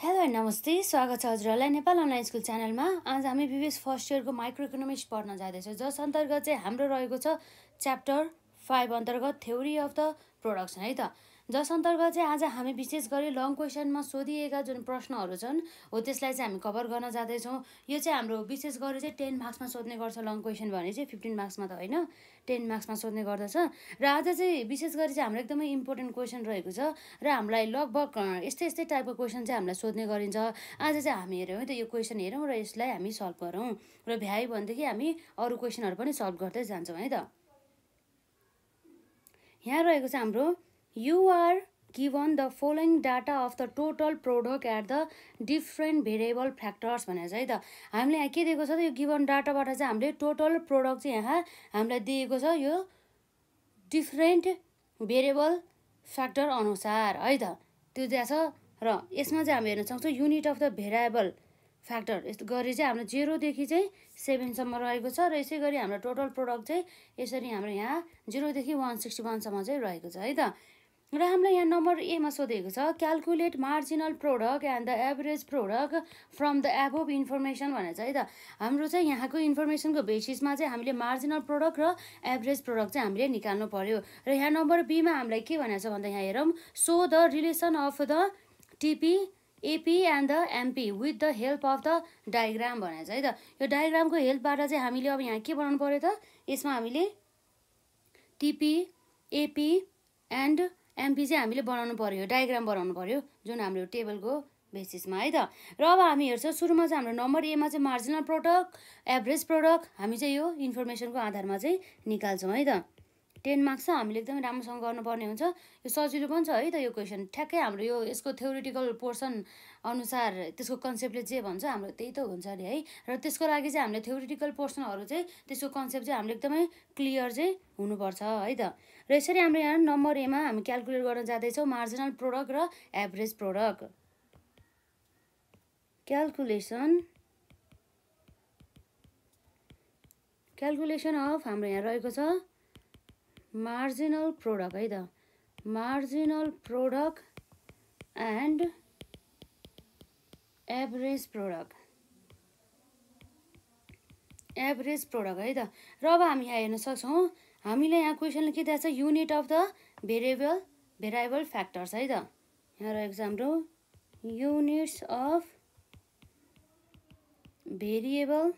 hello नमस्ते स्वागत छ हजुरहरूलाई नेपाल अनलाइन स्कुल च्यानलमा आज हामी बिबिएस फर्स्ट इयरको माइक्रो इकोनोमिक्स पढ्न जाँदैछौँ जस अन्तर्गत चाहिँ हाम्रो रहेको छ च्याप्टर फाइभ अन्तर्गत थ्योरी अफ द प्रोडक्सन है त जस अन्तर्गत चाहिँ आज हामी विशेष गरी लङ क्वेसनमा सोधिएका जुन प्रश्नहरू छन् हो त्यसलाई चाहिँ हामी कभर गर्न जाँदैछौँ यो चाहिँ हाम्रो विशेष गरी चाहिँ टेन मार्क्समा सोध्ने गर्छ लङ क्वेसन भने चाहिँ फिफ्टिन मार्क्समा त होइन टेन मार्क्समा सोध्ने गर्दछ र आज चाहिँ विशेष गरी चाहिँ हाम्रो एकदमै इम्पोर्टेन्ट क्वेसन रहेको छ र हामीलाई लगभग यस्तै यस्तै टाइपको क्वेसन चाहिँ हामीलाई सोध्ने गरिन्छ आज चाहिँ हामी हेऱ्यौँ त यो क्वेसन हेरौँ र यसलाई हामी सल्भ गरौँ र भ्यायो भनेदेखि हामी अरू क्वेसनहरू पनि सल्भ गर्दै जान्छौँ है त यहाँ रहेको छ हाम्रो you are given the following data of the total product at the different variable factors भनेर चाहिँ है त हामीले यहाँ के दिएको छ त यो गिभन डाटाबाट चाहिँ हामीले टोटल प्रोडक्ट चाहिँ यहाँ हामीलाई दिएको छ यो डिफ्रेन्ट भेरिएबल फ्याक्टर अनुसार है त त्यो दिएको छ र यसमा चाहिँ हामी हेर्न सक्छौँ unit of the variable factor यस्तो गरी चाहिँ हाम्रो जेरोदेखि चाहिँ सेभेनसम्म रहेको छ र यसै गरी हाम्रो टोटल प्रोडक्ट चाहिँ यसरी हाम्रो यहाँ जिरोदेखि वान सिक्सटी वानसम्म चाहिँ रहेको छ है त र हामीलाई यहाँ नम्बर एमा सोधेको छ calculate marginal product and the average product from the of information भनेर चाहिँ त हाम्रो चाहिँ यहाँको इन्फर्मेसनको बेसिसमा चाहिँ हामीले मार्जिनल प्रोडक्ट र एभरेज प्रोडक्ट चाहिँ हामीले निकाल्नु पऱ्यो र यहाँ नम्बर बीमा हामीलाई के भनेको छ भन्दा यहाँ हेरौँ so the relation of the TP AP and the MP with the help of the diagram भनेर चाहिँ है त यो डायग्रामको हेल्पबाट चाहिँ हामीले अब यहाँ के बनाउनु पऱ्यो त यसमा हामीले टिपी एपी एन्ड एमपी चाहिँ हामीले बनाउनु पऱ्यो डायग्राम बनाउनु पऱ्यो जुन हाम्रो टेबलको बेसिसमा है त र अब हामी हेर्छौँ सुरुमा चाहिँ हाम्रो नम्बर एमा चाहिँ मार्जिनल प्रडक्ट एभरेज प्रडक्ट हामी चाहिँ यो इन्फर्मेसनको आधारमा चाहिँ निकाल्छौँ है त टेन मार्क्स छ हामीले एकदमै राम्रोसँग गर्नुपर्ने हुन्छ यो सजिलो पनि छ है त यो क्वेसन ठ्याक्कै हाम्रो यो यसको थ्योरिटिकल पोर्सन अनुसार त्यसको कन्सेप्टले जे भन्छ हाम्रो त्यही त हुन्छ अरे है र त्यसको लागि चाहिँ हामीले थ्योरिटिकल पोर्सनहरू चाहिँ त्यसको कन्सेप्ट चाहिँ हामीले एकदमै क्लियर चाहिँ हुनुपर्छ है त र यसरी हाम्रो यहाँ नम्बर एमा हामी क्यालकुलेट गर्न जाँदैछौँ मार्जिनल प्रोडक्ट र average product calculation calculation of हाम्रो यहाँ रहेको छ मार्जिनल प्रोडक्ट है त marginal product and average product average product है त र अब हामी यहाँ हेर्न सक्छौँ हामीले यहाँ क्वेसनले के दिएको छ unit of the variable variable factors है त यहाँ रहेको छ हाम्रो युनिट्स अफ भेरिएबल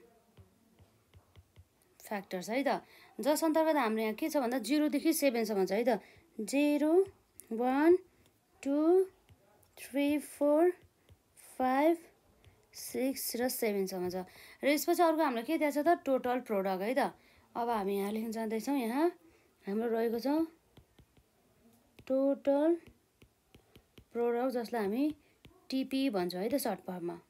फ्याक्टर्स है त जस अन्तर्गत हाम्रो यहाँ के छ भन्दा जिरोदेखि सेभेनसम्म छ है त zero one two three four five six र सेभेनसम्म छ र यसपछि अर्को हाम्रो के दिएको छ त टोटल प्रोडक्ट है त अब हामी यहाँ लेख्न जाँदैछौँ यहाँ हाम्रो रहेको छ टोटल प्रोडक्ट जसलाई हामी टिपी भन्छौँ है त सर्ट फर्ममा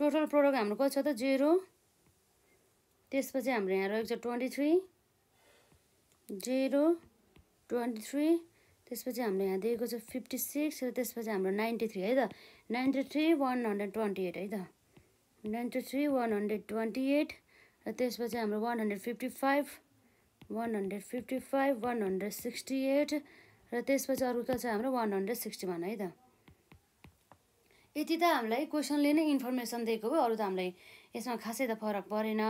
टोटल प्रडक्ट हाम्रो कति छ त जेरो त्यसपछि हाम्रो यहाँ रहेको छ twenty three zero twenty three त्यसपछि हाम्रो यहाँ दिएको छ फिफ्टी सिक्स र त्यसपछि हाम्रो नाइन्टी थ्री है त ninety three one hundred twenty eight है त ninety three one hundred twenty eight र त्यसपछि हाम्रो one hundred fifty five one hundred fifty five one hundred sixty eight र त्यसपछि अर्को के छ हाम्रो वान हन्ड्रेड सिक्सटी वान है त यति त हामीलाई क्वेसनले नै इन्फर्मेसन दिएको भयो अरू त हामीलाई यसमा खासै त फरक परेन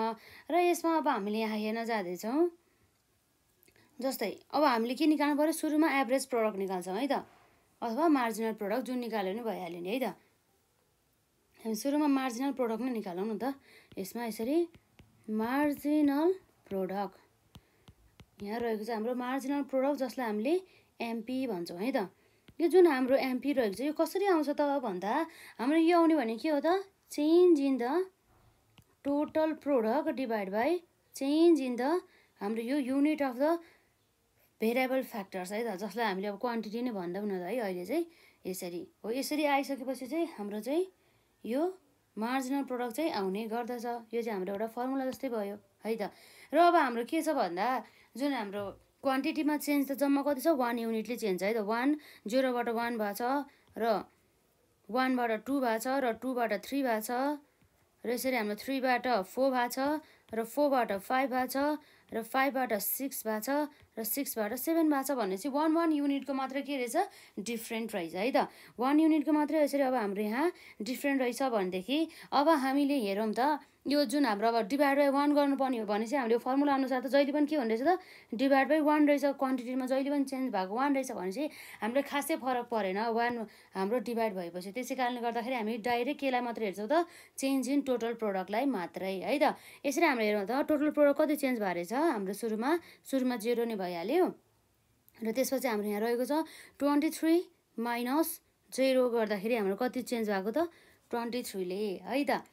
र यसमा अब हामीले यहाँ हेर्न जाँदैछौँ जस्तै अब हामीले के निकाल्नु पऱ्यो सुरुमा एभरेज प्रडक्ट निकाल्छौँ है त अथवा मार्जिनल प्रडक्ट जुन निकाल्यो भने भइहाल्यो नि है त हामी सुरुमा मार्जिनल प्रडक्ट नै निकालौँ न त यसमा यसरी मार्जिनल प्रडक्ट यहाँ रहेको छ हाम्रो मार्जिनल प्रडक्ट जसलाई हामीले एमपी भन्छौँ है त यो जुन हाम्रो एमपी रहेको छ यो कसरी आउँछ त भन्दा हाम्रो यो आउने भने के हो त change in the total product divide by change in the हाम्रो यो unit of the variable factors है त जसलाई हामीले अब क्वान्टिटी नै भन्दा न त है अहिले चाहिँ यसरी हो यसरी आइसकेपछि चाहिँ हाम्रो चाहिँ यो मार्जिनल प्रडक्ट चाहिँ आउने गर्दछ यो चाहिँ हाम्रो एउटा फर्मुला जस्तै भयो है त र अब हाम्रो के छ भन्दा जुन हाम्रो क्वान्टिटीमा चेन्ज त जम्मा कति छ वान युनिटले चेन्ज है त वान जिरोबाट वान भएको छ र वानबाट टू भएको छ र टूबाट थ्री भएको छ र यसरी हाम्रो थ्रीबाट फोर भएको छ र फोरबाट फाइभ भएको छ र फाइभबाट सिक्स भएको छ र सिक्सबाट सेभेन भएको छ भनेपछि वान वान युनिटको मात्र के रहेछ डिफ्रेन्ट रहेछ है त वान युनिटको मात्रै यसरी अब हाम्रो यहाँ डिफ्रेन्ट रहेछ भनेदेखि अब हामीले हेरौँ त यो जुन हाम्रो अब डिभाइड बाई वान गर्नुपर्ने हो भने चाहिँ हामीले फर्मुला अनुसार त जहिले पनि के हुँदो रहेछ त डिभाइड बाई वान रहेछ क्वान्टिटीमा जहिले पनि चेन्ज भएको वान रहेछ भने चाहिँ हामीले खासै फरक परेन वान हाम्रो डिभाइड भएपछि त्यसै कारणले गर्दाखेरि हामी डाइरेक्ट केलाई मात्रै हेर्छौँ त चेन्ज इन टोटल प्रडक्टलाई मात्रै है त यसरी हामीले हेरौँ त टोटल प्रडक्ट कति चेन्ज भएको रहेछ हाम्रो सुरुमा सुरुमा जेरो नै भइहाल्यो र त्यसपछि हाम्रो यहाँ रहेको छ ट्वेन्टी थ्री माइनस जेरो गर्दाखेरि हाम्रो कति चेन्ज भएको त ट्वेन्टी थ्रीले है त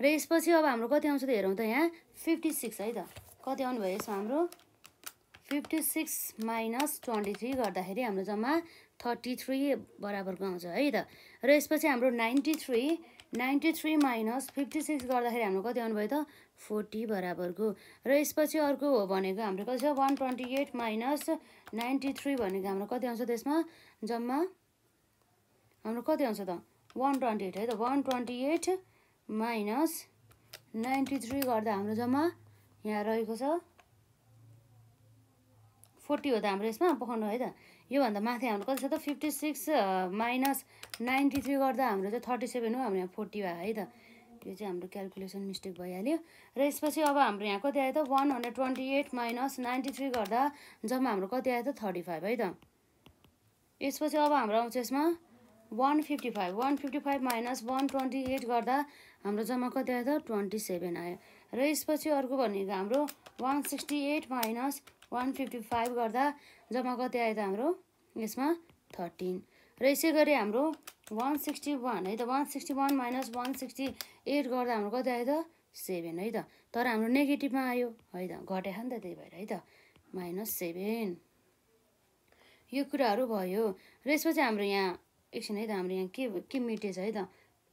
र यसपछि अब हाम्रो कति आउँछ त हेरौँ त यहाँ फिफ्टी सिक्स है त कति आउनुभयो यसमा हाम्रो fifty six minus twenty three गर्दाखेरि हाम्रो जम्मा थर्टी थ्री बराबरको आउँछ है त र यसपछि हाम्रो ninety three ninety three minus fifty six गर्दाखेरि हाम्रो कति आउनुभयो त फोर्टी बराबरको र यसपछि अर्को हो भनेको हाम्रो कति छ one twenty eight minus ninety three भनेको हाम्रो कति आउँछ त्यसमा जम्मा हाम्रो कति आउँछ त वान ट्वेन्टी एट है त one twenty eight minus ninety three गर्दा हाम्रो जम्मा यहाँ रहेको छ फोर्टी हो त हाम्रो यसमा पखाउनु है त योभन्दा माथि हाम्रो कति छ त fifty six minus ninety three गर्दा हाम्रो चाहिँ थर्टी सेभेन हो हाम्रो यहाँ फोर्टी भयो है त यो चाहिँ हाम्रो क्यालकुलेसन मिस्टेक भइहाल्यो र यसपछि अब हाम्रो यहाँ कति आयो त one hundred twenty eight minus ninety three गर्दा जम्मा हाम्रो कति आयो त थर्टी फाइभ है त यसपछि अब हाम्रो आउँछ यसमा one fifty five one fifty five minus one twenty eight गर्दा हाम्रो जम्मा कति आयो त ट्वेन्टी सेभेन आयो र यसपछि अर्को भनेको हाम्रो one sixty eight minus one fifty five गर्दा जम्मा कति आयो त हाम्रो यसमा थर्टिन र यसै गरी हाम्रो वान सिक्सटी वान है त one sixty one minus one sixty eight गर्दा हाम्रो कति आयो त सेभेन है त तर हाम्रो नेगेटिभमा आयो है त घटेको नि त त्यही भएर है त माइनस सेभेन यो कुराहरू भयो र यसपछि हाम्रो यहाँ एकछिन है त हाम्रो यहाँ के के मेटेछ है त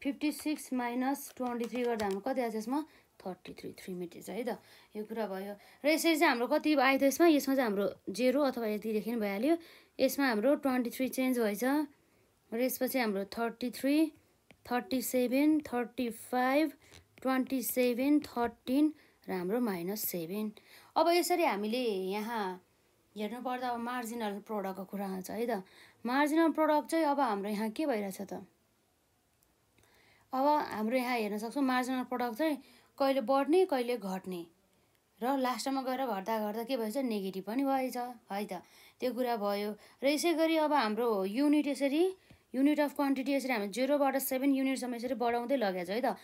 fifty six minus twenty three गर्दा हाम्रो कति आएछ यसमा थर्टी थ्री थ्री मेटेछ है त यो कुरा भयो र यसरी चाहिँ हाम्रो कति आयो त यसमा यसमा चाहिँ हाम्रो जेरो अथवा यतिदेखि भइहाल्यो यसमा हाम्रो ट्वेन्टी थ्री चेन्ज भएछ र यसपछि हाम्रो thirty three thirty seven thirty five twenty seven thirteen र हाम्रो माइनस सेभेन अब यसरी हामीले यहाँ हेर्नुपर्दा अब मार्जिनल प्रडक्टको कुरा आउँछ है त मार्जिनल प्रडक्ट चाहिँ अब हाम्रो यहाँ के भइरहेछ त अब हाम्रो यहाँ हेर्न सक्छौँ मार्जिनल प्रडक्ट चाहिँ कहिले बढ्ने कहिले घट्ने र लास्टमा गएर घट्दा घट्दा के भएछ नेगेटिभ पनि भएछ है त त्यो कुरा भयो र यसै गरी अब हाम्रो युनिट यसरी युनिट अफ क्वान्टिटी यसरी हामी जिरोबाट सेभेन युनिटसम्म यसरी बढाउँदै लगेको छ है त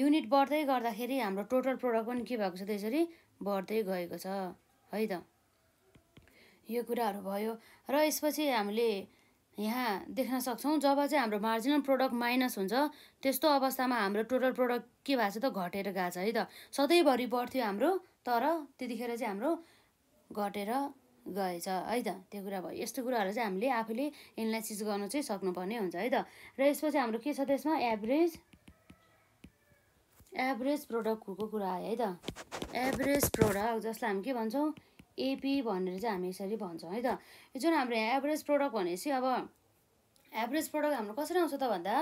युनिट बढ्दै गर्दाखेरि हाम्रो टोटल प्रडक्ट पनि के भएको छ त यसरी बढ्दै गएको छ है त यो कुराहरू भयो र यसपछि हामीले यहाँ देख्न सक्छौँ जब चाहिँ हाम्रो मार्जिनल प्रोडक्ट माइनस हुन्छ त्यस्तो अवस्थामा हाम्रो टोटल प्रोडक्ट के भएको छ त घटेर गएको छ है त सधैँभरि बढ्थ्यो हाम्रो तर त्यतिखेर चाहिँ हाम्रो घटेर गएछ है त त्यो कुरा भयो यस्तो कुराहरू चाहिँ हामीले आफैले एनालाइसिस गर्नु चाहिँ सक्नुपर्ने हुन्छ है त र यसपछि हाम्रो के छ त्यसमा एभरेज एभरेज प्रोडक्टको कुरा आयो है त एभरेज प्रोडक्ट जसलाई हामी के भन्छौँ एपी भनेर चाहिँ हामी यसरी भन्छौँ है त जुन हाम्रो यहाँ एभरेज प्रडक्ट भनेपछि अब एभरेज प्रडक्ट हाम्रो कसरी आउँछ त भन्दा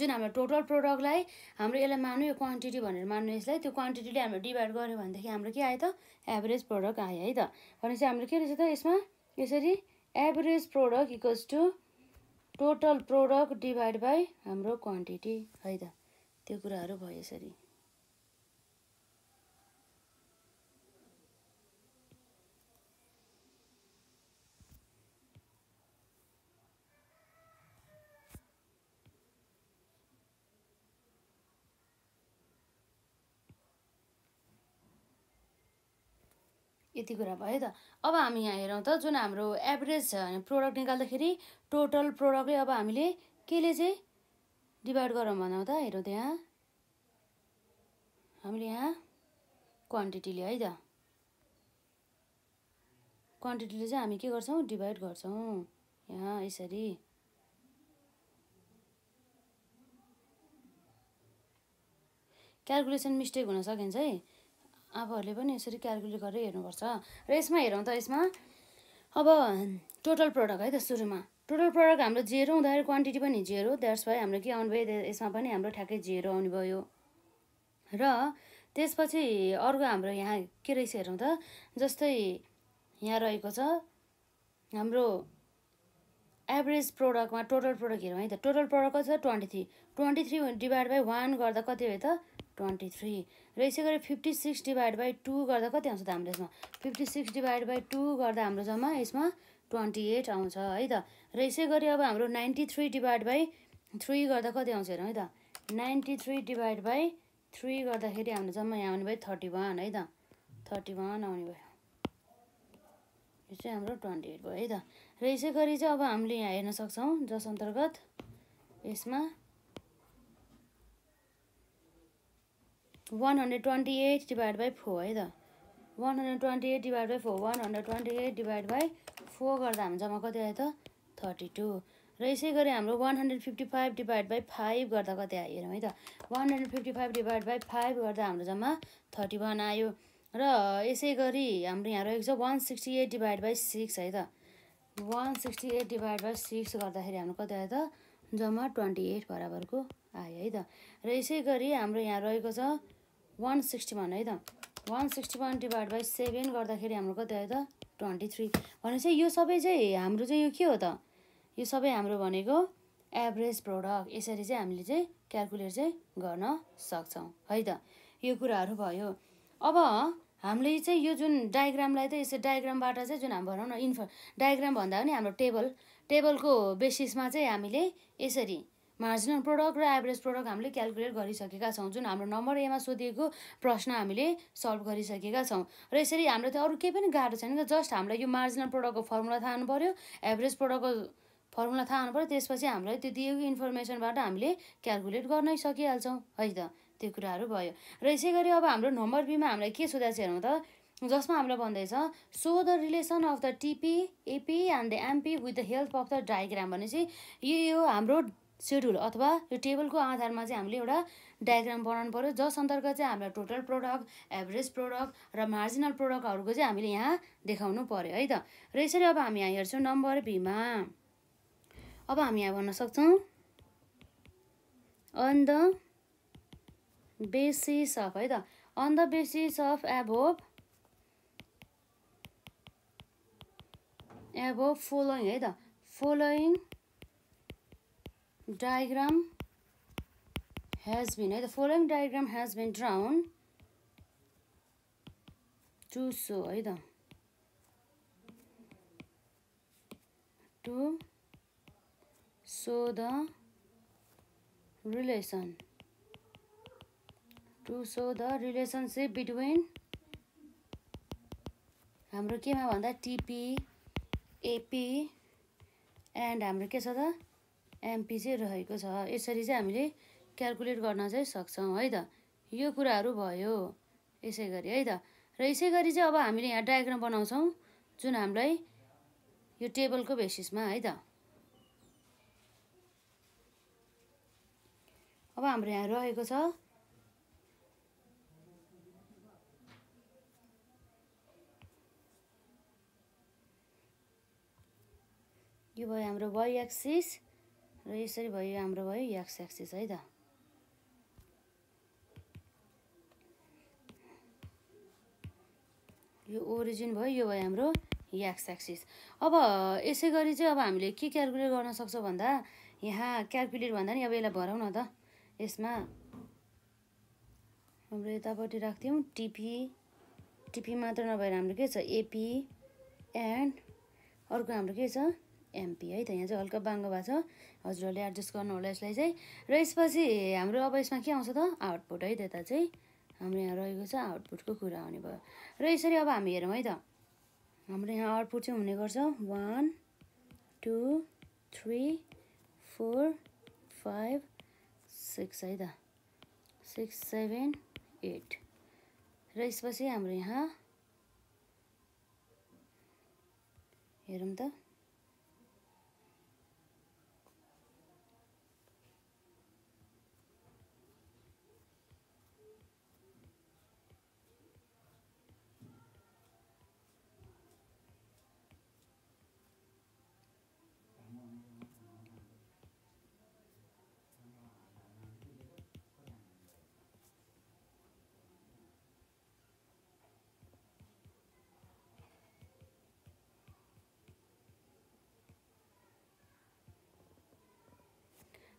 जुन हाम्रो टोटल प्रडक्टलाई हाम्रो यसलाई मान्यो यो क्वान्टिटी भनेर मान्नु यसलाई त्यो क्वान्टिटीले हाम्रो डिभाइड गऱ्यो भनेदेखि हाम्रो के आयो त एभरेज प्रडक्ट आयो है त भनेपछि हाम्रो के रहेछ त यसमा यसरी average product equals to total product divide by हाम्रो क्वान्टिटी है त त्यो कुराहरू भयो यसरी यति कुरा भयो त अब हामी यहाँ हेरौँ त जुन हाम्रो एभरेज प्रोडक्ट निकाल्दाखेरि टोटल प्रोडक्टले अब हामीले केले चाहिँ डिभाइड गरौँ भनौँ त हेरौँ त यहाँ हामीले यहाँ क्वान्टिटीले है त क्वान्टिटीले चाहिँ हामी के गर्छौँ डिभाइड गर्छौँ यहाँ यसरी क्यालकुलेसन मिस्टेक हुन सकिन्छ है आफूहरूले पनि यसरी क्यालकुलेट गरेर हेर्नुपर्छ र यसमा हेरौँ त यसमा अब टोटल प्रडक्ट है त सुरुमा टोटल प्रडक्ट हाम्रो जेरो हुँदाखेरि क्वान्टिटी पनि जेरो द्याट्स भाइ हाम्रो के आउनु भयो यसमा पनि हाम्रो ठ्याक्कै जेरो आउनु भयो र त्यसपछि अर्को हाम्रो यहाँ के रहेछ हेरौँ त जस्तै यहाँ रहेको छ हाम्रो एभरेज प्रडक्टमा टोटल प्रडक्ट हेरौँ है त टोटल प्रडक्ट कति छ twenty three twenty three divide by one गर्दा कति भयो त ट्वेन्टी थ्री र यसै गरी fifty six divide by two गर्दा कति आउँछ त हाम्रो यसमा fifty six divide by two गर्दा हाम्रो जम्मा यसमा ट्वेन्टी एट आउँछ है त र यसै गरी अब हाम्रो ninety three divide by three गर्दा कति आउँछ हेरौँ है त ninety three divide by three गर्दाखेरि हाम्रो जम्मा यहाँ आउने भयो थर्टी वान है त थर्टी वान आउने भयो यो चाहिँ हाम्रो ट्वेन्टी एट भयो है त र यसै गरी चाहिँ अब हामीले यहाँ हेर्न सक्छौँ जस अन्तर्गत यसमा one hundred twenty eight divide by four है त one hundred twenty eight divide by four one hundred twenty eight divide by four गर्दा हामी जम्मा कति आयो त थर्टी टू र यसै गरी हाम्रो one hundred fifty five divide by five गर्दा कति आयो हेरौँ है त one hundred fifty five divide by five गर्दा हाम्रो जम्मा थर्टी वान आयो र यसै गरी हाम्रो यहाँ रहेको छ one sixty eight divide by six है त one sixty eight divide by six गर्दाखेरि हाम्रो कति आयो त जम्मा ट्वेन्टी एट बराबरको आयो है त र यसै गरी हाम्रो यहाँ रहेको छ वान सिक्सटी वान है त one sixty one divide by seven गर्दाखेरि हाम्रो कति आयो त ट्वेन्टी थ्री भनेपछि यो सबै चाहिँ हाम्रो चाहिँ यो के हो त यो सबै हाम्रो भनेको एभरेज प्रडक्ट यसरी चाहिँ हामीले चाहिँ क्यालकुलेट चाहिँ गर्न सक्छौँ है त यो कुराहरू भयो अब हामीले चाहिँ यो जुन डायग्रामलाई त यसो डायग्रामबाट चाहिँ जुन हामी भनौँ न इन्फ डायग्राम भन्दा पनि हाम्रो टेबल टेबलको बेसिसमा चाहिँ हामीले यसरी मार्जिनल प्रडक्ट र एभरेज प्रडक्ट हामीले क्यालकुलेट गरिसकेका छौँ जुन हाम्रो नम्बर एमा सोधिएको प्रश्न हामीले सल्भ गरिसकेका छौँ र यसरी हाम्रो त्यो अरू केही पनि गाह्रो छैन जस्ट हामीलाई यो मार्जिनल प्रडक्टको फर्मुला थाहा हुनु पऱ्यो एभरेज प्रडक्टको फर्मुला थाहा हुनु पऱ्यो त्यसपछि हामीलाई त्यो दिएको इन्फर्मेसनबाट हामीले क्यालकुलेट गर्नै सकिहाल्छौँ है त त्यो कुराहरू भयो र यसै गरी अब हाम्रो नम्बर बीमा हामीलाई के सोधेको छ हेरौँ त जसमा हामीलाई भन्दैछ so the relation of the TP AP and the MP with the help of the diagram भनेपछि यो यो हाम्रो सेड्युल अथवा यो टेबलको आधारमा चाहिँ हामीले एउटा डायग्राम बनाउनु पऱ्यो जस अन्तर्गत चाहिँ हामीलाई टोटल प्रडक्ट एभरेज प्रडक्ट र मार्जिनल प्रडक्टहरूको चाहिँ हामीले यहाँ देखाउनु पऱ्यो है त र यसरी अब हामी यहाँ हेर्छौँ नम्बर भीमा अब हामी यहाँ भन्न सक्छौँ अन द बेसिस अफ है त on the basis of above above following है त following diagram has been, the following diagram has been drawn to so, either to so the relation to so the relationship between हाम्रो केमा भन्दा टिपी AP and हाम्रो के छ त MP चाहिँ रहेको छ यसरी चाहिँ हामीले क्यालकुलेट गर्न चाहिँ सक्छौँ है त यो कुराहरू भयो यसै गरी है त र यसै गरी चाहिँ अब हामीले यहाँ डायग्राम बनाउँछौँ जुन हामीलाई यो टेबलको बेसिसमा है त अब हाम्रो यहाँ रहेको छ यो भयो हाम्रो वाइ एक्सिस र यसरी भयो हाम्रो भयो याक्स एक्सिस है त यो ओरिजिन भयो यो भयो हाम्रो याक्स एक्सिस अब यसै गरी चाहिँ अब हामीले के क्यालकुलेट गर्न सक्छौँ भन्दा यहाँ क्यालकुलेट भन्दा नि अब यसलाई भरौँ न त यसमा हाम्रो यतापट्टि राख्थ्यौँ टिपी टिपी मात्र नभएर हाम्रो के छ एपी एन्ड अर्को हाम्रो के छ एमपी है त यहाँ चाहिँ हल्का बाङ्गो भएको छ हजुरहरूले एडजस्ट गर्नु होला यसलाई चाहिँ र यसपछि हाम्रो अब यसमा के आउँछ त आउटपुट है त्यता चाहिँ हाम्रो यहाँ रहेको छ आउटपुटको कुरा आउने भयो र यसरी अब हामी हेरौँ है त हाम्रो यहाँ आउटपुट चाहिँ हुने गर्छ one two three four five six है त सिक्स सेभेन एट र यसपछि हाम्रो यहाँ हेरौँ त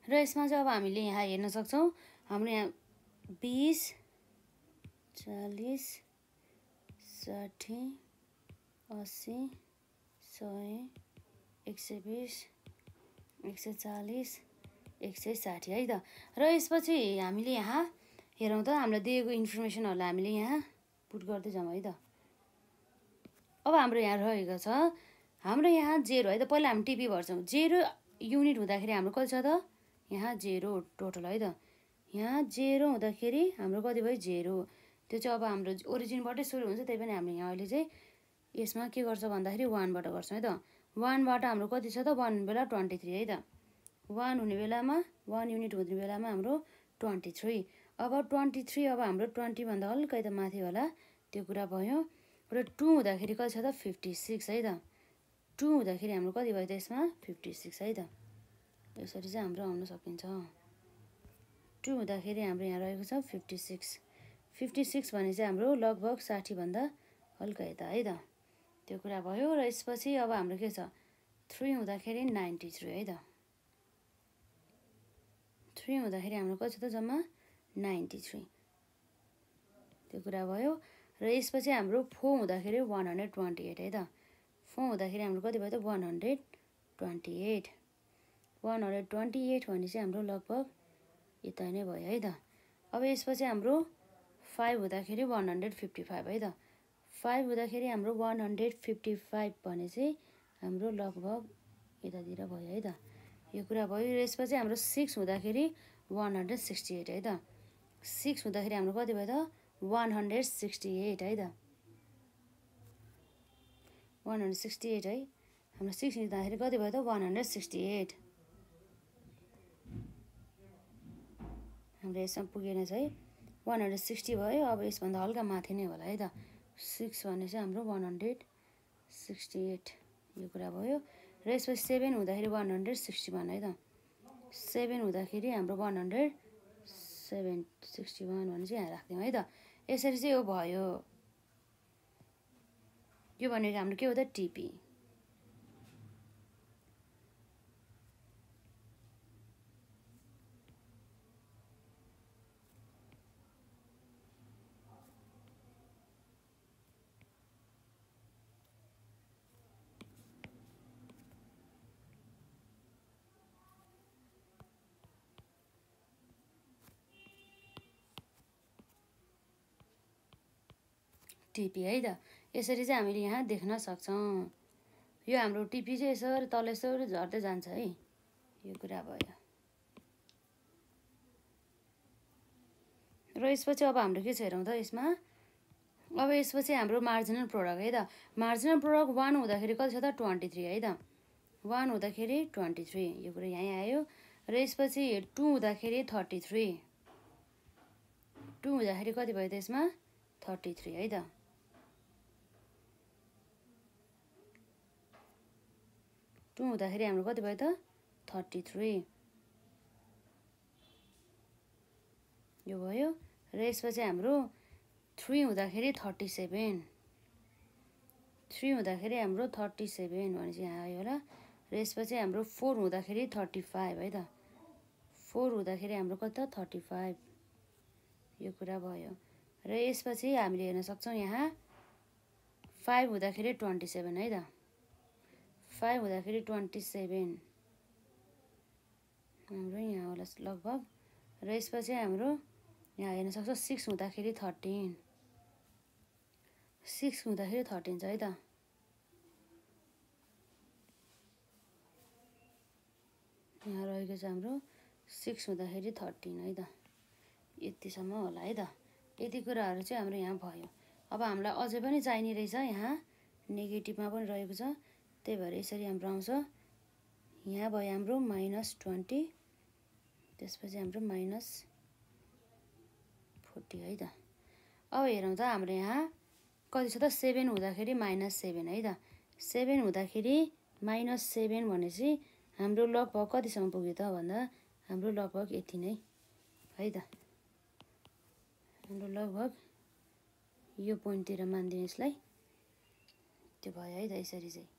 र यसमा चाहिँ अब हामीले यहाँ हेर्न सक्छौँ हाम्रो यहाँ बिस चालिस साठी असी सय एक सय बिस एक सय चालिस एक सय साठी है त र यसपछि हामीले यहाँ हेरौँ त हामीलाई दिएको इन्फर्मेसनहरूलाई हामीले यहाँ पुट गर्दै जाउँ है त अब हाम्रो यहाँ रहेको छ हाम्रो यहाँ जेरो है त पहिला हामी टिपी भर्छौँ जेरो युनिट हुँदाखेरि हाम्रो कति छ त यहाँ जेरो टोटल है त यहाँ जेरो हुँदाखेरि हाम्रो कति भयो जेरो त्यो चाहिँ अब हाम्रो ओरिजिनबाटै सुरु हुन्छ त्यही पनि हामीले यहाँ अहिले चाहिँ यसमा के गर्छ भन्दाखेरि वानबाट गर्छौँ है त वानबाट हाम्रो कति छ त वान बेला ट्वेन्टी थ्री है त वान हुने बेलामा वान युनिट हुने बेलामा हाम्रो ट्वेन्टी थ्री अब ट्वेन्टी थ्री अब हाम्रो ट्वेन्टीभन्दा अलिकति माथि होला त्यो कुरा भयो र टू हुँदाखेरि कति छ त फिफ्टी सिक्स है त टु हुँदाखेरि हाम्रो कति भयो त यसमा फिफ्टी सिक्स है त यसरी चाहिँ हाम्रो आउन सकिन्छ टु हुँदाखेरि हाम्रो यहाँ रहेको छ फिफ्टी सिक्स फिफ्टी सिक्स भने चाहिँ हाम्रो लगभग साठीभन्दा हल्का यता है त त्यो कुरा भयो र यसपछि अब हाम्रो के छ थ्री हुँदाखेरि नाइन्टी थ्री है त थ्री हुँदाखेरि हाम्रो कति त जम्मा नाइन्टी थ्री त्यो कुरा भयो र यसपछि हाम्रो फोर हुँदाखेरि वान हन्ड्रेड ट्वेन्टी एट है त फोर हुँदाखेरि हाम्रो कति भयो त one hundred twenty eight one hundred twenty eight भने चाहिँ हाम्रो लगभग यता नै भयो है त अब यसपछि हाम्रो फाइभ हुँदाखेरि वान हन्ड्रेड फिफ्टी फाइभ है त फाइभ हुँदाखेरि हाम्रो वान हन्ड्रेड फिफ्टी फाइभ भने चाहिँ हाम्रो लगभग यतातिर भयो है त यो कुरा भयो यसपछि हाम्रो सिक्स हुँदाखेरि वान हन्ड्रेड सिक्सटी एट है त सिक्स हुँदाखेरि हाम्रो कति भयो त वान हन्ड्रेड सिक्सटी एट है त वान हन्ड्रेड सिक्सटी एट है हाम्रो सिक्स हुँदाखेरि कति भयो त वान हन्ड्रेड सिक्सटी एट हाम्रो यसमा पुगेन चाहिँ वान हन्ड्रेड सिक्सटी भयो अब यसभन्दा हल्का माथि नै होला है त सिक्स भने चाहिँ हाम्रो वान हन्ड्रेड सिक्सटी एट यो कुरा भयो र यसपछि सेभेन हुँदाखेरि वान हन्ड्रेड सिक्सटी वान है त सेभेन हुँदाखेरि हाम्रो one hundred seven sixty one भने चाहिँ यहाँ राखिदिउँ है त यसरी चाहिँ यो भयो यो भनेको हाम्रो के हो त टिपी टिपी है त यसरी चाहिँ हामीले यहाँ देख्न सक्छौँ यो हाम्रो टिपी चाहिँ यसरी तल यसरी झर्दै जान्छ है यो कुरा भयो र यसपछि अब हाम्रो के छ हेरौँ त यसमा अब यसपछि हाम्रो मार्जिनल प्रोडक्ट है त मार्जिनल प्रोडक्ट वान हुँदाखेरि कति छ त ट्वेन्टी थ्री है त वान हुँदाखेरि ट्वेन्टी थ्री यो कुरो यहीँ आयो र यसपछि टू हुँदाखेरि थर्टी थ्री टू हुँदाखेरि कति भयो त यसमा थर्टी थ्री है त टु हुँदाखेरि हाम्रो कति भयो त थर्टी थ्री यो भयो र यसपछि हाम्रो थ्री हुँदाखेरि थर्टी सेभेन थ्री हुँदाखेरि हाम्रो थर्टी सेभेन भनेपछि यहाँ आयो होला र यसपछि हाम्रो फोर हुँदाखेरि थर्टी फाइभ है त फोर हुँदाखेरि हाम्रो कति थर्टी फाइभ यो कुरा भयो र यसपछि हामीले हेर्न सक्छौँ यहाँ फाइभ हुँदाखेरि ट्वेन्टी सेभेन है त फाइभ हुँदाखेरि ट्वेन्टी सेभेन हाम्रो यहाँ होला लगभग र यसपछि हाम्रो यहाँ हेर्न सक्छ सिक्स हुँदाखेरि थर्टिन सिक्स हुँदाखेरि थर्टिन छ है त यहाँ रहेको छ हाम्रो सिक्स हुँदाखेरि थर्टिन है त यतिसम्म होला है त यति कुराहरू चाहिँ हाम्रो यहाँ भयो अब हामीलाई अझै पनि चाहिने रहेछ यहाँ नेगेटिभमा पनि रहेको छ त्यही भएर यसरी हाम्रो आउँछ यहाँ भयो हाम्रो माइनस ट्वेन्टी त्यसपछि हाम्रो माइनस फोर्टी है त अब हेरौँ त हाम्रो यहाँ कति छ त सेभेन हुँदाखेरि माइनस सेभेन है त सेभेन हुँदाखेरि माइनस सेभेन भनेपछि हाम्रो लगभग कतिसम्म पुग्यो त भन्दा हाम्रो लगभग यति नै है त हाम्रो लगभग यो पोइन्टतिर मानिदिनु यसलाई त्यो भयो है त यसरी चाहिँ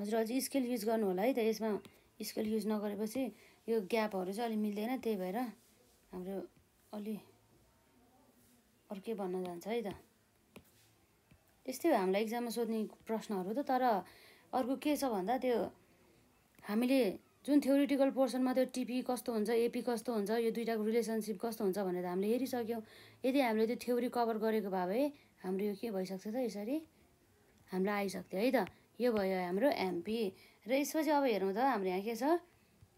हजुर हजुर स्केल युज गर्नु होला है त यसमा स्केल युज नगरेपछि यो ग्यापहरू चाहिँ अलि मिल्दैन त्यही भएर हाम्रो अलि के भन्न जान्छ है त त्यस्तै हो हामीलाई इक्जाममा सोध्ने प्रश्नहरू त तर अर्को के छ भन्दा त्यो हामीले जुन थ्योरिटिकल पोर्सनमा त्यो टिपी कस्तो हुन्छ एपी कस्तो हुन्छ यो दुइटाको रिलेसनसिप कस्तो हुन्छ भनेर हामीले हेरिसक्यौँ यदि हामीले त्यो थ्योरी कभर गरेको भए हाम्रो यो के भइसक्छ त यसरी हामीलाई आइसक्थ्यो है त यो भयो हाम्रो एमपी र यसपछि अब हेरौँ त हाम्रो यहाँ के छ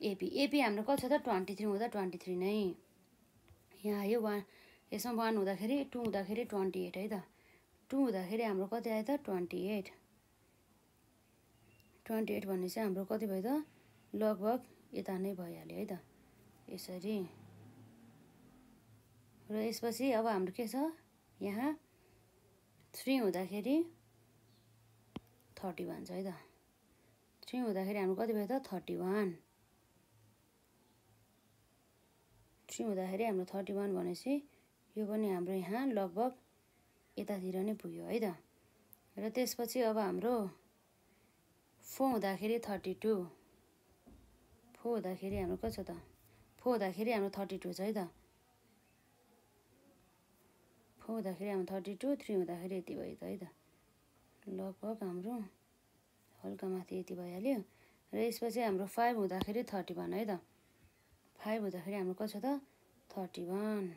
एपी एपी हाम्रो कति छ त ट्वेन्टी थ्री हुँदा ट्वेन्टी थ्री नै यहाँ आयो वान यसमा वान हुँदाखेरि टु हुँदाखेरि ट्वेन्टी एट है त टु हुँदाखेरि हाम्रो कति आयो त ट्वेन्टी एट ट्वेन्टी एट भनेपछि हाम्रो कति भयो त लगभग यता नै भइहाल्यो है त यसरी र यसपछि अब हाम्रो के छ यहाँ थ्री हुँदाखेरि थर्टी वान छ है त थ्री हुँदाखेरि हाम्रो कति भयो त थर्टी वान थ्री हुँदाखेरि हाम्रो थर्टी वान भनेपछि यो पनि हाम्रो यहाँ लगभग यतातिर नै पुग्यो है त र त्यसपछि अब हाम्रो फोर हुँदाखेरि थर्टी टू फोर हुँदाखेरि हाम्रो कति छ त फोर हुँदाखेरि हाम्रो थर्टी टू छ है त फोर हुँदाखेरि हाम्रो थर्टी टू थ्री हुँदाखेरि यति भयो त है त लगभग हाम्रो हल्का माथि यति भइहाल्यो र यसपछि हाम्रो फाइभ हुँदाखेरि थर्टी वान है त फाइभ हुँदाखेरि हाम्रो कसो त थर्टी वान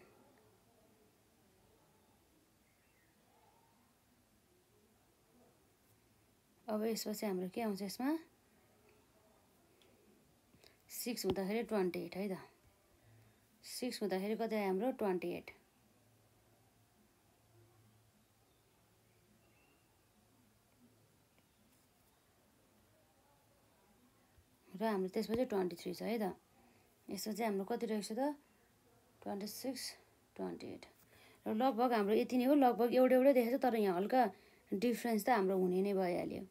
अब यसपछि हाम्रो के आउँछ यसमा सिक्स हुँदाखेरि ट्वेन्टी एट है त सिक्स हुँदाखेरि कति आयो हाम्रो ट्वेन्टी एट र हाम्रो त्यसपछि ट्वेन्टी थ्री छ है त यसो चाहिँ हाम्रो कति रहेको छ त ट्वेन्टी सिक्स ट्वेन्टी एट र लगभग हाम्रो यति नै हो लगभग एउटै एउटै देखेको छ तर यहाँ हल्का डिफ्रेन्स त हाम्रो हुने नै भइहाल्यो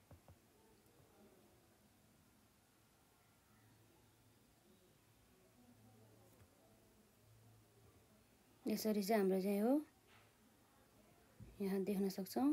यसरी चाहिँ हाम्रो चाहिँ हो यहाँ देख्न सक्छौँ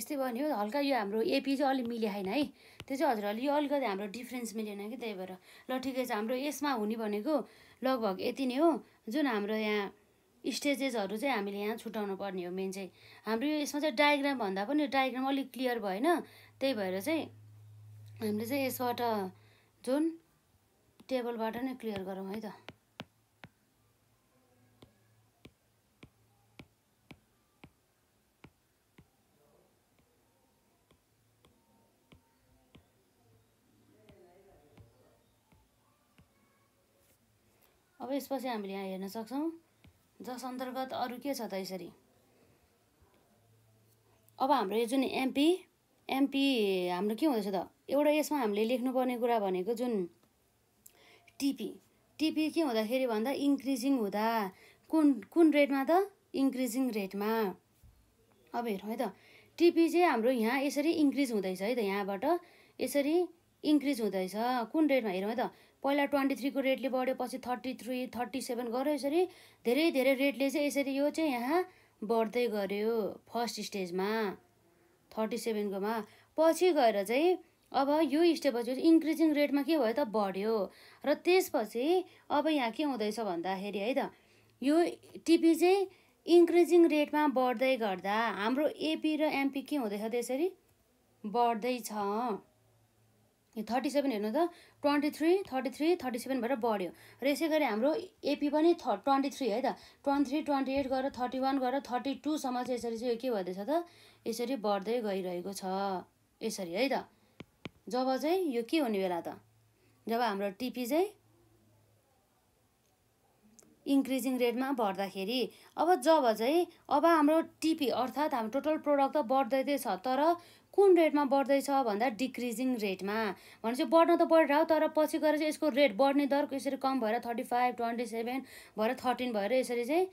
यस्तै भन्यो हल्का यो हाम्रो एपी चाहिँ अलिक मिले होइन है त्यो चाहिँ अलि यो अलिकति हाम्रो डिफ्रेन्स मिलेन कि त्यही भएर ल ठिकै छ हाम्रो यसमा हुने भनेको लगभग यति नै हो जुन हाम्रो यहाँ स्टेजेसहरू चाहिँ हामीले यहाँ छुट्याउनु पर्ने हो मेन चाहिँ हाम्रो यो यसमा चाहिँ डायग्राम भन्दा पनि डायग्राम अलिक क्लियर भएन त्यही भएर चाहिँ हामीले चाहिँ यसबाट जुन टेबलबाट नै क्लियर गरौँ है त अब यसपछि हामीले यहाँ हेर्न सक्छौँ जस अन्तर्गत अरू के छ त यसरी अब हाम्रो यो जुन एमपी एमपी हाम्रो के हुँदैछ त एउटा यसमा हामीले लेख्नुपर्ने कुरा भनेको जुन टिपी टिपी के हुँदाखेरि भन्दा इन्क्रिजिङ हुँदा कुन कुन रेटमा त इन्क्रिजिङ रेटमा अब हेरौँ है त टिपी चाहिँ हाम्रो यहाँ यसरी इन्क्रिज हुँदैछ है त यहाँबाट यसरी इन्क्रिज हुँदैछ कुन रेटमा हेरौँ है त पहिला ट्वेन्टी थ्रीको रेटले बढ्यो पछि थर्टी थ्री थर्टी सेभेन गऱ्यो यसरी धेरै धेरै रेटले चाहिँ यसरी यो चाहिँ यहाँ बढ्दै गऱ्यो फर्स्ट स्टेजमा थर्टी सेभेनकोमा पछि गएर चाहिँ अब यो स्टेपपछि इन्क्रिजिङ रेटमा के भयो त बढ्यो र त्यसपछि अब यहाँ के हुँदैछ भन्दाखेरि है त यो टिपी चाहिँ इन्क्रिजिङ रेटमा बढ्दै गर्दा हाम्रो एपी र एमपी के हुँदैछ त्यसरी बढ्दैछ थर्टी सेभेन हेर्नु त twenty three thirty three thirty seven भएर बढ्यो र यसै गरी हाम्रो एपी पनि थ ट्वेन्टी थ्री है त ट्वेन्टी थ्री ट्वेन्टी एट गरेर थर्टी वान गरेर थर्टी टूसम्म चाहिँ यसरी चाहिँ के भन्दैछ त यसरी बढ्दै गइरहेको छ यसरी है त जब चाहिँ यो के हुने बेला त जब हाम्रो टिपी चाहिँ इन्क्रिजिङ रेटमा बढ्दाखेरि अब जब चाहिँ अब हाम्रो टिपी अर्थात् हाम्रो टोटल प्रोडक्ट त बढ्दै छ तर कुन रेटमा बढ्दैछ भन्दा डिक्रिजिङ रेटमा भनेपछि बढ्न त बढेर तर पछि गएर चाहिँ यसको रेट बढ्ने दर यसरी कम भएर थर्टी फाइभ ट्वेन्टी सेभेन भएर थर्टिन भएर यसरी चाहिँ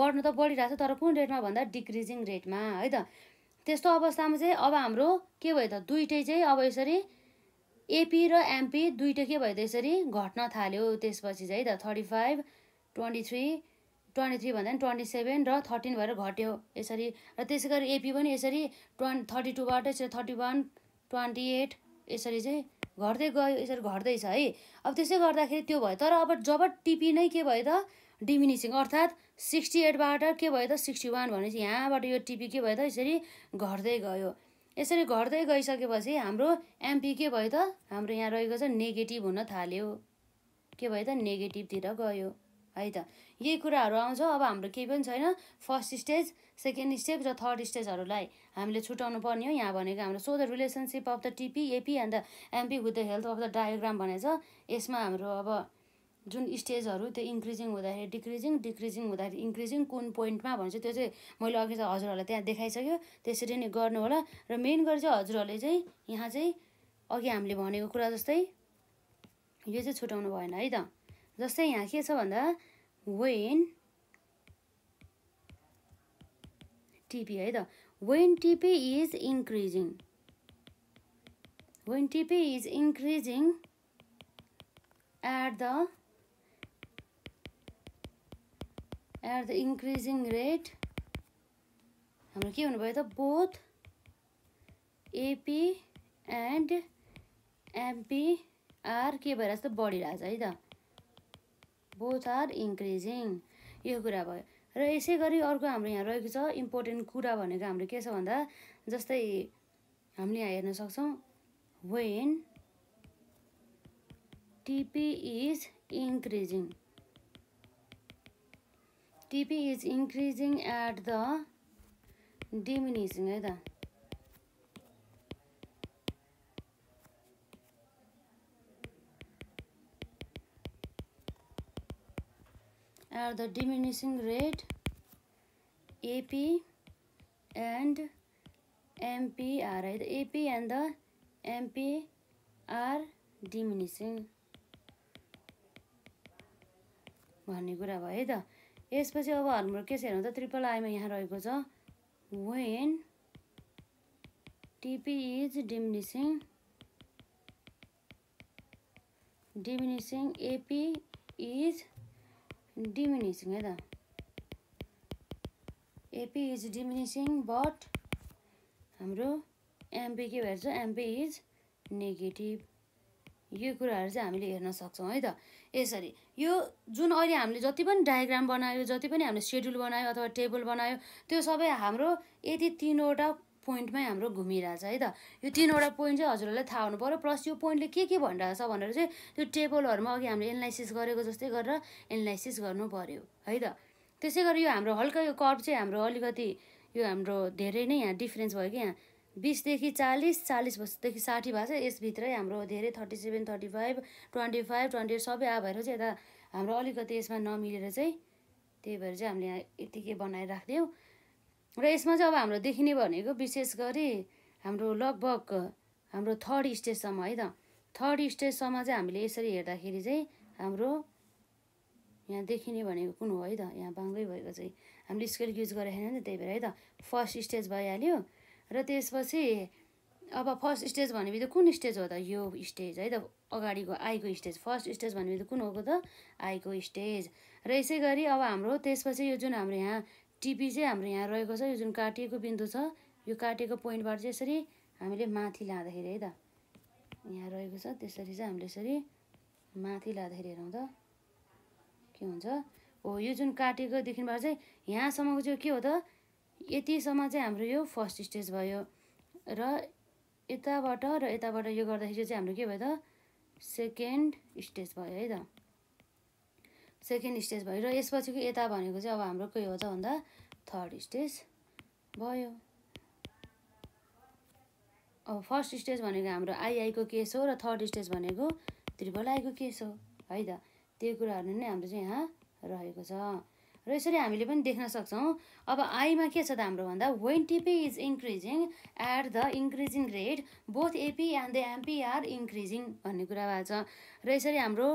बढ्न त बढिरहेको छ तर कुन रेटमा भन्दा डिक्रिजिङ रेटमा है त त्यस्तो अवस्थामा चाहिँ अब हाम्रो के भयो त दुइटै चाहिँ अब यसरी एपी र एमपी दुइटै के भयो त यसरी घट्न थाल्यो त्यसपछि चाहिँ है त thirty five twenty three twenty three भन्दा पनि ट्वेन्टी सेभेन र थर्टिन भएर घट्यो यसरी र त्यसै गरी एपी पनि यसरी ट्वेन्टी थर्टी टूबाट यसरी थर्टी वान ट्वेन्टी एट यसरी चाहिँ घट्दै गयो यसरी घट्दैछ है अब त्यसै गर्दाखेरि त्यो भयो तर अब जब टिपी नै के भयो त डिमिनिसिङ अर्थात् सिक्सटी एटबाट के भयो त सिक्सटी वान भनेपछि यहाँबाट यो टिपी के भयो त यसरी घट्दै गयो यसरी घट्दै गइसकेपछि हाम्रो एमपी के भयो त हाम्रो यहाँ रहेको छ नेगेटिभ हुन थाल्यो के भयो त नेगेटिभतिर गयो है त यही कुराहरू आउँछ अब हाम्रो केही पनि छैन फर्स्ट स्टेज सेकेन्ड स्टेज र थर्ड स्टेजहरूलाई हामीले छुट्याउनु पर्ने हो यहाँ भनेको हाम्रो so the relationship of the TP AP and the MP with the health of the diagram भनेछ यसमा हाम्रो अब जुन स्टेजहरू त्यो इन्क्रिजिङ हुँदाखेरि डिक्रिजिङ डिक्रिजिङ हुँदाखेरि इन्क्रिजिङ कुन पोइन्टमा भन्छ त्यो चाहिँ मैले अघि त हजुरहरूलाई त्यहाँ देखाइसक्यो त्यसरी नै गर्नु होला र मेन गरी चाहिँ हजुरहरूले चाहिँ यहाँ चाहिँ अघि हामीले भनेको कुरा जस्तै यो चाहिँ छुट्याउनु भएन है त जस्तै यहाँ के छ भन्दा वेन टिपी है त when TP is increasing when TP is increasing at the at the increasing rate हाम्रो के हुनुभयो त both AP and MP are के भइरहेछ त बढिरहेछ है त बोथ आर इन्क्रिजिङ यो कुरा भयो र यसै गरी अर्को हाम्रो यहाँ रहेको छ इम्पोर्टेन्ट कुरा भनेको हाम्रो के छ भन्दा जस्तै हामीले यहाँ हेर्न सक्छौँ when TP is increasing TP is increasing at the diminishing है त are the diminishing rate AP and MP are है त AP and the MP are diminishing भन्ने कुरा भयो है त यसपछि अब हाम्रो के छ हेरौँ त ट्रिपल आइमा यहाँ रहेको छ when TP is diminishing diminishing AP is diminishing है त एपी इज डिमिनिसिङ बट हाम्रो एमपी के भएर चाहिँ एमपी इज नेगेटिभ यो कुराहरू चाहिँ हामीले हेर्न सक्छौँ है त यसरी यो जुन अहिले हामीले जति पनि डायग्राम बनायो जति पनि हामीले सेड्युल बनायो अथवा टेबल बनायो त्यो सबै हाम्रो यदि तिनवटा पोइन्टमै हाम्रो घुमिरहेछ है त यो तिनवटा पोइन्ट चाहिँ हजुरहरूलाई थाहा हुनु पऱ्यो प्लस यो पोइन्टले के के भनिरहेछ भनेर चाहिँ त्यो टेबलहरूमा अघि हामीले एनालाइसिस गरेको जस्तै गरेर एनालाइसिस गर्नु पऱ्यो है त त्यसै गरी यो हाम्रो हल्का यो कर्भ चाहिँ हाम्रो अलिकति यो हाम्रो धेरै नै यहाँ डिफ्रेन्स भयो कि यहाँ बिसदेखि चालिस चालिस बसदेखि साठी भएको छ यसभित्रै हाम्रो धेरै thirty seven thirty five twenty five twenty eight सबै आ चाहिँ यता हाम्रो अलिकति यसमा नमिलेर चाहिँ त्यही भएर चाहिँ हामीले यहाँ यतिकै बनाएर र यसमा चाहिँ अब हाम्रो देखिने भनेको विशेष गरी हाम्रो लगभग हाम्रो थर्ड स्टेजसम्म है त थर्ड स्टेजसम्म चाहिँ हामीले यसरी हेर्दाखेरि चाहिँ हाम्रो यहाँ देखिने भनेको कुन हो है त यहाँ बाङ्गै भएको चाहिँ हामीले स्केल युज गरेको छैन नि त्यही भएर है त फर्स्ट स्टेज भइहाल्यो र त्यसपछि अब फर्स्ट स्टेज भनेपछि कुन स्टेज हो त यो स्टेज है त अगाडिको आएको स्टेज फर्स्ट स्टेज भनेपछि कुन हो त आएको स्टेज र यसै गरी अब हाम्रो त्यसपछि यो जुन हाम्रो यहाँ टिपी चाहिँ हाम्रो यहाँ रहेको छ यो जुन काटिएको बिन्दु छ यो काटेको पोइन्टबाट चाहिँ यसरी हामीले माथि लाँदाखेरि है त यहाँ रहेको छ त्यसरी चाहिँ हामीले यसरी माथि लाँदाखेरि हेरौँ त के हुन्छ हो यो जुन काटेकोदेखिबाट चाहिँ यहाँसम्मको चाहिँ के हो त यतिसम्म चाहिँ हाम्रो यो फर्स्ट स्टेज भयो र यताबाट र यताबाट यो गर्दाखेरि चाहिँ हाम्रो के भयो त सेकेन्ड स्टेज भयो है त सेकेन्ड स्टेज भयो र यसपछिको यता भनेको चाहिँ अब हाम्रो के हो त भन्दा थर्ड स्टेज भयो अब फर्स्ट स्टेज भनेको हाम्रो आइआईको केस हो र थर्ड स्टेज भनेको त्रिपल आईको केस हो है त त्यो कुराहरू नै हाम्रो चाहिँ यहाँ रहेको छ र यसरी हामीले पनि देख्न सक्छौँ अब आईमा के छ त हाम्रो भन्दा when TP is increasing at the increasing rate both AP and the MP are increasing भन्ने कुरा भएको छ र यसरी हाम्रो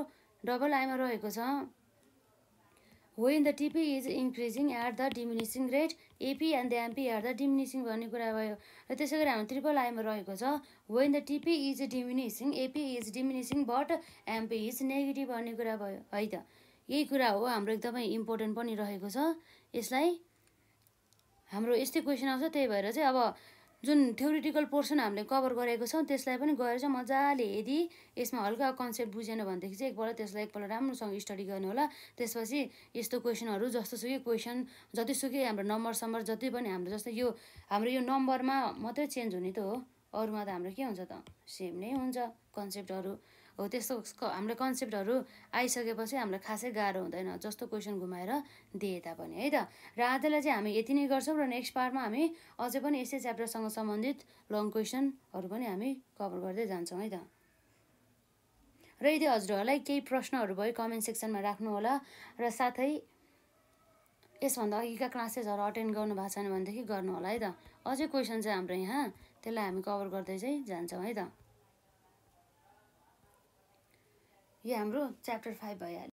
डबल आईमा रहेको छ when the TP is increasing at the diminishing rate AP and the MP at the diminishing भन्ने कुरा भयो र त्यसै गरी हाम्रो ट्रिपल आइमा रहेको छ when the TP is diminishing AP is diminishing but MP is negative भन्ने कुरा भयो है त यही कुरा हो हाम्रो एकदमै इम्पोर्टेन्ट पनि रहेको छ यसलाई हाम्रो यस्तै क्वेसन आउँछ त्यही भएर चाहिँ अब जुन थ्योरिटिकल पोर्सन हामीले कभर गरेको छौँ त्यसलाई पनि गएर चाहिँ मजाले यदि यसमा हल्का कन्सेप्ट बुझेन भनेदेखि चाहिँ एकपल्ट त्यसलाई एकपल्ट राम्रोसँग स्टडी गर्नु होला त्यसपछि यस्तो क्वेसनहरू सुकै क्वेसन जतिसुकै हाम्रो नम्बर सम्बर जति पनि हाम्रो जस्तो यो हाम्रो यो नम्बरमा मात्रै चेन्ज हुने त हो अरूमा त हाम्रो के हुन्छ त सेम नै हुन्छ कन्सेप्टहरू हो त्यस्तो हाम्रो कन्सेप्टहरू आइसकेपछि हामीलाई खासै गाह्रो हुँदैन जस्तो क्वेसन घुमाएर दिए तापनि है त र आजलाई चाहिँ हामी यति नै गर्छौँ र नेक्स्ट पार्टमा हामी अझै पनि यसै च्याप्टरसँग सम्बन्धित लङ क्वेसनहरू पनि हामी कभर गर्दै जान्छौँ है त र यदि हजुरहरूलाई केही प्रश्नहरू भयो कमेन्ट सेक्सनमा राख्नुहोला र साथै यसभन्दा अघिका क्लासेसहरू अटेन्ड गर्नुभएको छैन भनेदेखि गर्नु होला है त अझै क्वेसन चाहिँ हाम्रो यहाँ त्यसलाई हामी कभर गर्दै चाहिँ जान्छौँ है त यो हाम्रो च्याप्टर फाइभ भइहाल्यो